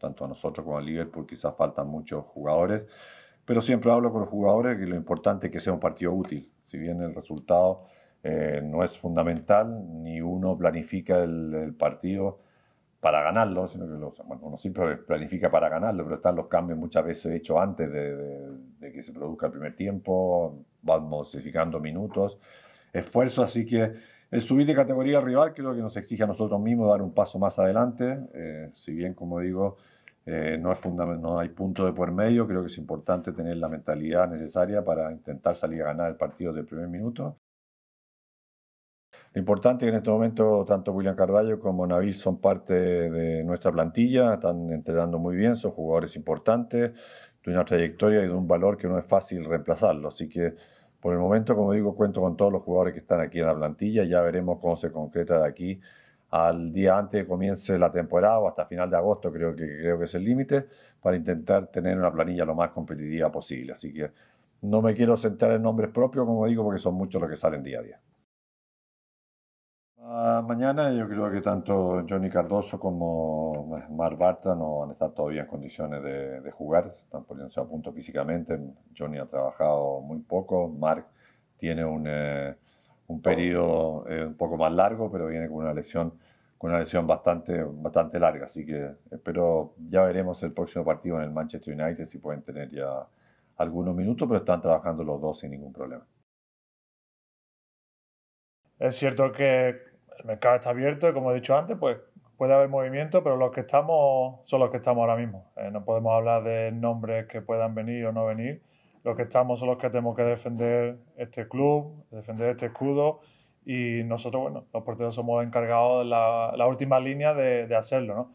tanto a nosotros como a Liverpool quizás faltan muchos jugadores, pero siempre hablo con los jugadores que lo importante es que sea un partido útil, si bien el resultado eh, no es fundamental, ni uno planifica el, partido para ganarlo, sino que uno siempre planifica para ganarlo, pero están los cambios muchas veces hechos antes de, que se produzca el primer tiempo, Vamos modificando minutos, esfuerzo, así que el subir de categoría rival creo que nos exige a nosotros mismos dar un paso más adelante, eh, si bien, como digo, eh, no, hay punto de por medio, creo que es importante tener la mentalidad necesaria para intentar salir a ganar el partido del primer minuto. Lo importante que en este momento tanto William Carballo como Nabil son parte de nuestra plantilla, están entrenando muy bien, son jugadores importantes, de una trayectoria y de un valor que no es fácil reemplazarlo. Así que por el momento, como digo, cuento con todos los jugadores que están aquí en la plantilla. Ya veremos cómo se concreta de aquí al día antes que comience la temporada o hasta final de agosto, creo que, creo que es el límite, para intentar tener una planilla lo más competitiva posible. Así que no me quiero centrar en nombres propios, como digo, porque son muchos los que salen día a día mañana yo creo que tanto Johnny Cardoso como Mark Bartra no van a estar todavía en condiciones de, jugar, están poniéndose a punto físicamente. Johnny ha trabajado muy poco, Mark tiene un, eh, periodo eh, un poco más largo, pero viene con una lesión con una lesión bastante, bastante larga, así que espero, eh, ya veremos el próximo partido en el Manchester United si pueden tener ya algunos minutos, pero están trabajando los dos sin ningún problema. Es cierto que el mercado está abierto y como he dicho antes, pues puede haber movimiento, pero los que estamos son los que estamos ahora mismo. Eh, no podemos hablar de nombres que puedan venir o no venir. Los que estamos son los que tenemos que defender este club, defender este escudo y nosotros, bueno, los porteros somos encargados de la, última línea de, hacerlo,